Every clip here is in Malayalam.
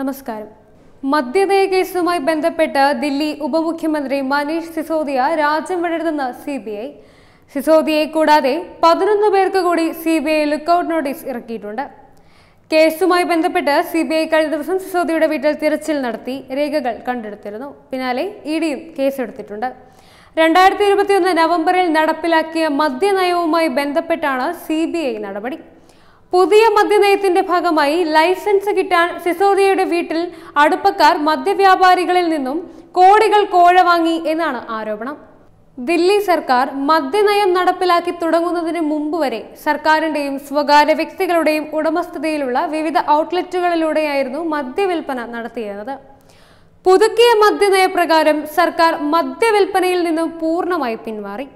നമസ്കാരം മദ്യനയ കേസുമായി ബന്ധപ്പെട്ട് ദില്ലി ഉപമുഖ്യമന്ത്രി മനീഷ് സിസോദിയ രാജ്യം വിടരുതെന്ന് സി ബി ഐ സിസോദിയെ കൂടാതെ പതിനൊന്ന് പേർക്ക് കൂടി C B I lookout notice ഇറക്കിയിട്ടുണ്ട് കേസുമായി ബന്ധപ്പെട്ട് സി ബി ഐ കഴിഞ്ഞ ദിവസം സിസോദിയുടെ വീട്ടിൽ തിരച്ചിൽ നടത്തി രേഖകൾ കണ്ടെടുത്തിരുന്നു പിന്നാലെ ഇ ഡിയും കേസെടുത്തിട്ടുണ്ട് രണ്ടായിരത്തി ഇരുപത്തിയൊന്ന് നവംബറിൽ നടപ്പിലാക്കിയ മദ്യനയവുമായി ബന്ധപ്പെട്ടാണ് സി ബി ഐ നടപടി പുതിയ മദ്യനയത്തിന്റെ ഭാഗമായി ലൈസൻസ് കിട്ടാൻ സിസോദിയയുടെ വീട്ടിൽ അടുപ്പക്കാർ മദ്യവ്യാപാരികളിൽ നിന്നും കോടികൾ കോഴ വാങ്ങി എന്നാണ് ആരോപണം ദില്ലി സർക്കാർ മദ്യനയം നടപ്പിലാക്കി തുടങ്ങുന്നതിന് മുമ്പ് വരെ സർക്കാരിന്റെയും സ്വകാര്യ വ്യക്തികളുടെയും ഉടമസ്ഥതയിലുള്ള വിവിധ ഔട്ട്ലെറ്റുകളിലൂടെയായിരുന്നു മദ്യവില്പന നടത്തിയിരുന്നത് പുതുക്കിയ മദ്യനയപ്രകാരം സർക്കാർ മദ്യവില്പനയിൽ നിന്നും പൂർണ്ണമായി പിന്മാറി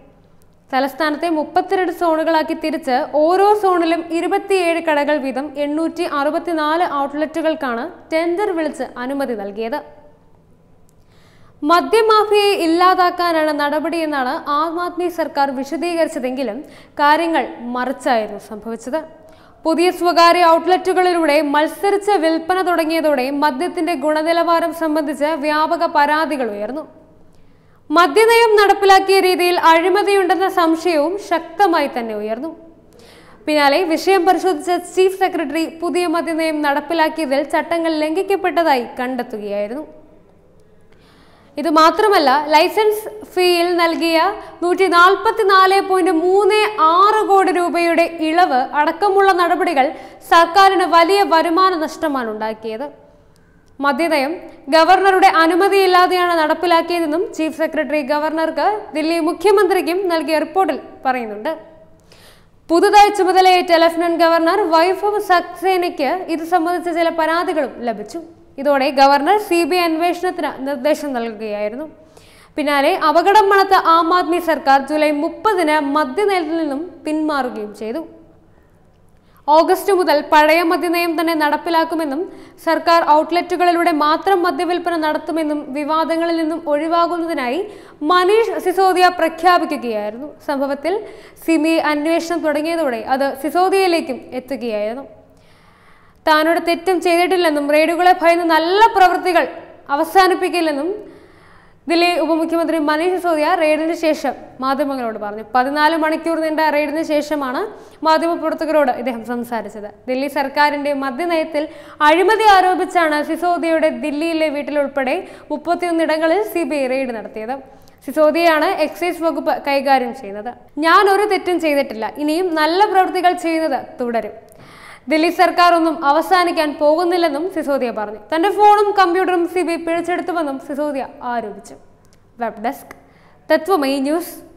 തലസ്ഥാനത്തെ മുപ്പത്തിരണ്ട് സോണുകളാക്കി തിരിച്ച് ഓരോ സോണിലും ഇരുപത്തിയേഴ് കടകൾ വീതം എണ്ണൂറ്റി അറുപത്തിനാല് ഔട്ട്ലെറ്റുകൾക്കാണ് ടെൻഡർ വിളിച്ച് അനുമതി നൽകിയത് മദ്യമാഫിയെ ഇല്ലാതാക്കാനാണ് നടപടിയെന്നാണ് ആം ആദ്മി സർക്കാർ വിശദീകരിച്ചതെങ്കിലും കാര്യങ്ങൾ മറിച്ചായിരുന്നു സംഭവിച്ചത് പുതിയ സ്വകാര്യ ഔട്ട്ലെറ്റുകളിലൂടെ മത്സരിച്ച് വിൽപ്പന തുടങ്ങിയതോടെ മദ്യത്തിന്റെ ഗുണനിലവാരം സംബന്ധിച്ച് വ്യാപക പരാതികൾ ഉയർന്നു മദ്യനയം നടപ്പിലാക്കിയ രീതിയിൽ അഴിമതിയുണ്ടെന്ന സംശയവും ശക്തമായി തന്നെ ഉയർന്നു പിന്നാലെ വിഷയം പരിശോധിച്ച ചീഫ് സെക്രട്ടറി പുതിയ മദ്യനയം നടപ്പിലാക്കിയതിൽ ചട്ടങ്ങൾ ലംഘിക്കപ്പെട്ടതായി കണ്ടെത്തുകയായിരുന്നു ഇത് മാത്രമല്ല ലൈസൻസ് ഫീയിൽ നൽകിയ നൂറ്റി നാല് പോയിന്റ് മൂന്ന് ആറ് കോടി രൂപയുടെ ഇളവ് അടക്കമുള്ള നടപടികൾ സർക്കാരിന് വലിയ വരുമാന നഷ്ടമാണ് ഉണ്ടാക്കിയത് മദ്യനയം ഗവർണറുടെ അനുമതിയില്ലാതെയാണ് നടപ്പിലാക്കിയതെന്നും ചീഫ് സെക്രട്ടറി ഗവർണർക്ക് ദില്ലി മുഖ്യമന്ത്രിക്കും നൽകിയ റിപ്പോർട്ടിൽ പറയുന്നുണ്ട് പുതുതായി ചുമതലയേറ്റ ലഫ്റ്റനന്റ് ഗവർണർ വൈഭവ് സക്സേനയ്ക്ക് ഇത് സംബന്ധിച്ച ചില പരാതികളും ലഭിച്ചു ഇതോടെ ഗവർണർ സി ബി ഐ അന്വേഷണത്തിന് നിർദ്ദേശം നൽകുകയായിരുന്നു പിന്നാലെ അപകടം മണത്ത ആം ആദ്മി സർക്കാർ ജൂലൈ മുപ്പതിന് മദ്യനയത്തിൽ നിന്നും പിന്മാറുകയും ചെയ്തു ഓഗസ്റ്റ് മുതൽ പഴയ മദ്യനയം തന്നെ നടപ്പിലാക്കുമെന്നും സർക്കാർ ഔട്ട്ലെറ്റുകളിലൂടെ മാത്രം മദ്യവിൽപ്പന നടത്തുമെന്നും വിവാദങ്ങളിൽ നിന്നും ഒഴിവാകുന്നതിനായി മനീഷ് സിസോദിയ പ്രഖ്യാപിക്കുകയായിരുന്നു സംഭവത്തിൽ സിമി അന്വേഷണം തുടങ്ങിയതോടെ അത് സിസോദിയയിലേക്കും എത്തുകയായിരുന്നു താനോട് തെറ്റും ചെയ്തിട്ടില്ലെന്നും റെയ്ഡുകളെ ഭയന്ന് നല്ല പ്രവൃത്തികൾ അവസാനിപ്പിക്കില്ലെന്നും ദില്ലി ഉപമുഖ്യമന്ത്രി മനീഷ് സിസോദിയ റെയ്ഡിന് ശേഷം മാധ്യമങ്ങളോട് പറഞ്ഞു പതിനാല് മണിക്കൂർ നീണ്ട റെയ്ഡിന് ശേഷമാണ് മാധ്യമപ്രവർത്തകരോട് ഇദ്ദേഹം സംസാരിച്ചത് ദില്ലി സർക്കാരിന്റെ മദ്യനയത്തിൽ അഴിമതി ആരോപിച്ചാണ് സിസോദിയയുടെ ദില്ലിയിലെ വീട്ടിലുൾപ്പെടെ മുപ്പത്തിയൊന്നിടങ്ങളിൽ സി ബി ഐ റെയ്ഡ് നടത്തിയത് സിസോദിയാണ് എക്സൈസ് വകുപ്പ് കൈകാര്യം ചെയ്യുന്നത് ഞാൻ ഒരു തെറ്റും ചെയ്തിട്ടില്ല ഇനിയും നല്ല പ്രവൃത്തികൾ ചെയ്യുന്നത് തുടരും ദില്ലി സർക്കാർ ഒന്നും അവസാനിക്കാൻ പോകുന്നില്ലെന്നും സിസോദിയ പറഞ്ഞു തന്റെ ഫോണും കമ്പ്യൂട്ടറും സി ബി പിഴച്ചെടുത്തുവെന്നും സിസോദിയ ആരോപിച്ചു വെബ് ഡെസ്ക് തത്വമയി ന്യൂസ്